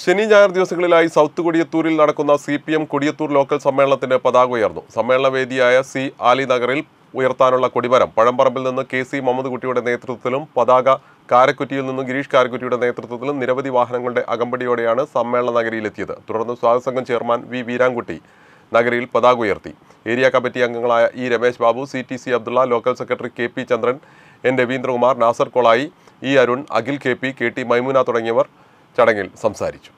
ശനി ഞായർ ദിവസങ്ങളിലായി സൗത്ത് കൊടിയത്തൂരിൽ നടക്കുന്ന C P M Kodiyathur local സമ്മേളനത്തിന്റെ പതാക ഉയർന്നു സമ്മേളനവേദിയായ സി ആലി നഗറിൽ ഉയർത്താനുള്ള കൊടിമരം പഴംപറമ്പിൽ നിന്ന് കെ സി മുഹമ്മദ് കുട്ടിയുടെ നേതൃത്വത്തിലും പതാക കാരക്കുറ്റിയിൽ നിന്നും ഗിരീഷ് കാരക്കുറ്റിയുടെ നേതൃത്വത്തിലും നിരവധി വാഹനങ്ങളുടെ അകമ്പടിയോടെയാണ് സമ്മേളന നഗരിയിലെത്തിയത് തുടർന്ന് സ്വാഗത സംഘം ചെയർമാൻ വി വീരാൻകുട്ടി നഗരിയിൽ പതാക ഉയർത്തി ഏരിയ കമ്മിറ്റി അംഗങ്ങളായ E Ramesh Babu C T C Abdulla local secretary K P Chandran N Raveendrakumar Nasar Kolayi E Arun Akhil K P K T Maimuna തുടങ്ങിയവർ ചടങ്ങിൽ സംസാരിച്ചു